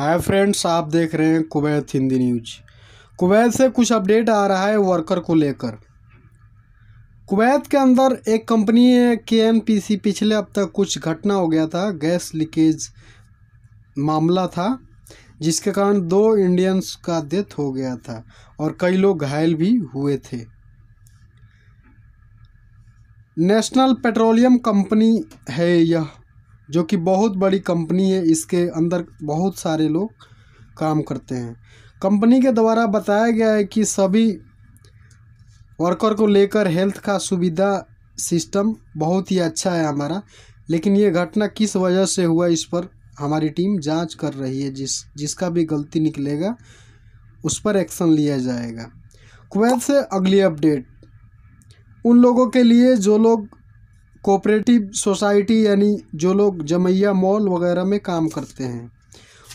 hi friends आप देख रहे हैं कुवैत हिंदी न्यूज कुवैत से कुछ अपडेट आ रहा है वर्कर को लेकर कुवैत के अंदर एक कंपनी है के पिछले अब तक कुछ घटना हो गया था गैस लीकेज मामला था जिसके कारण दो इंडियंस का डेथ हो गया था और कई लोग घायल भी हुए थे नेशनल पेट्रोलियम कंपनी है यह जो कि बहुत बड़ी कंपनी है इसके अंदर बहुत सारे लोग काम करते हैं कंपनी के द्वारा बताया गया है कि सभी वर्कर को लेकर हेल्थ का सुविधा सिस्टम बहुत ही अच्छा है हमारा लेकिन ये घटना किस वजह से हुआ इस पर हमारी टीम जांच कर रही है जिस जिसका भी गलती निकलेगा उस पर एक्शन लिया जाएगा कुवैत से अगली अपडेट उन लोगों के लिए जो लोग कोऑपरेटिव सोसाइटी यानी जो लोग जमैया मॉल वगैरह में काम करते हैं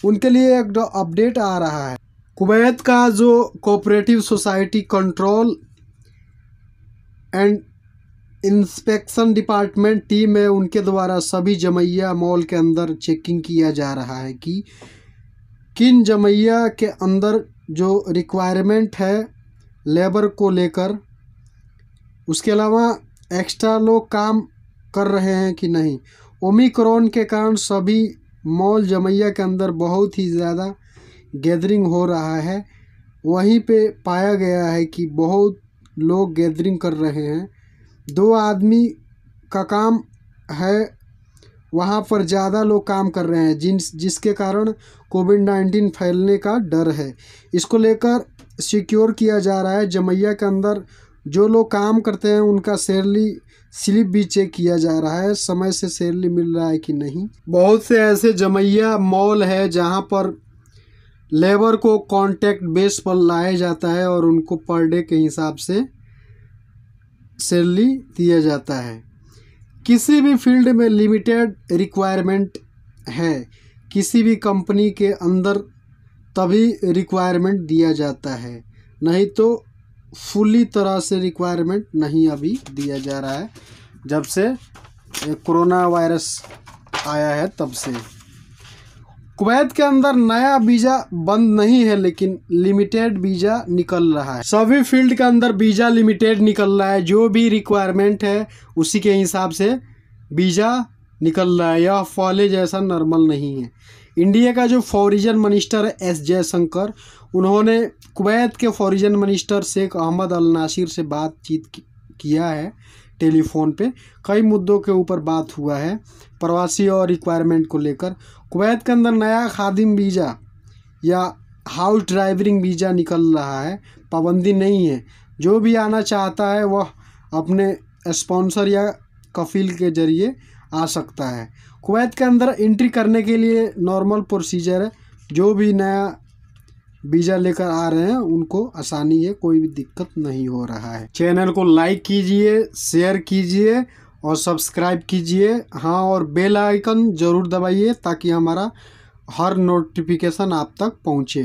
उनके लिए एक अपडेट आ रहा है कुवैत का जो cooperative society control and inspection department team है उनके द्वारा सभी जमैया मॉल के अंदर चेकिंग किया जा रहा है कि किन जमैया के अंदर जो रिक्वायरमेंट है लेबर को लेकर उसके अलावा एक्स्ट्रा लोग काम कर रहे हैं कि नहीं ओमिक्रॉन के कारण सभी मॉल जमैया के अंदर बहुत ही ज़्यादा गैदरिंग हो रहा है वहीं पे पाया गया है कि बहुत लोग गैदरिंग कर रहे हैं दो आदमी का काम है वहाँ पर ज़्यादा लोग काम कर रहे हैं जिन जिसके कारण कोविड नाइन्टीन फैलने का डर है इसको लेकर सिक्योर किया जा रहा है जमैया के अंदर जो लोग काम करते हैं उनका सैलरी स्लिप भी चेक किया जा रहा है समय से सैलरी मिल रहा है कि नहीं बहुत से ऐसे जमैया मॉल है जहां पर लेबर को कॉन्ट्रैक्ट बेस पर लाया जाता है और उनको पर डे के हिसाब से सैलरी दिया जाता है किसी भी फील्ड में लिमिटेड रिक्वायरमेंट है किसी भी कंपनी के अंदर तभी रिक्वायरमेंट दिया जाता है नहीं तो फुली तरह से रिक्वायरमेंट नहीं अभी दिया जा रहा है जब से कोरोना वायरस आया है तब से कुवैत के अंदर नया वीज़ा बंद नहीं है लेकिन लिमिटेड वीज़ा निकल रहा है सभी फील्ड के अंदर वीज़ा लिमिटेड निकल रहा है जो भी रिक्वायरमेंट है उसी के हिसाब से वीज़ा निकल रहा है यह पहले जैसा नॉर्मल नहीं है इंडिया का जो फॉरिजन मिनिस्टर है एस जयशंकर उन्होंने कुवैत के foreign minister Sheikh Ahmad Al Nasser से बातचीत किया है टेलीफोन पे कई मुद्दों के ऊपर बात हुआ है प्रवासी और रिक्वायरमेंट को लेकर कुवैत के अंदर नया खादिम वीज़ा या हाउस ड्राइवरिंग वीज़ा निकल रहा है पाबंदी नहीं है जो भी आना चाहता है वह अपने स्पॉन्सर या कफील के ज़रिए आ सकता है कुवैत के अंदर एंट्री करने के लिए नॉर्मल प्रोसीजर है जो भी नया वीज़ा लेकर आ रहे हैं उनको आसानी है कोई भी दिक्कत नहीं हो रहा है चैनल को लाइक कीजिए शेयर कीजिए और सब्सक्राइब कीजिए हाँ और बेल आइकन ज़रूर दबाइए ताकि हमारा हर नोटिफिकेशन आप तक पहुँचे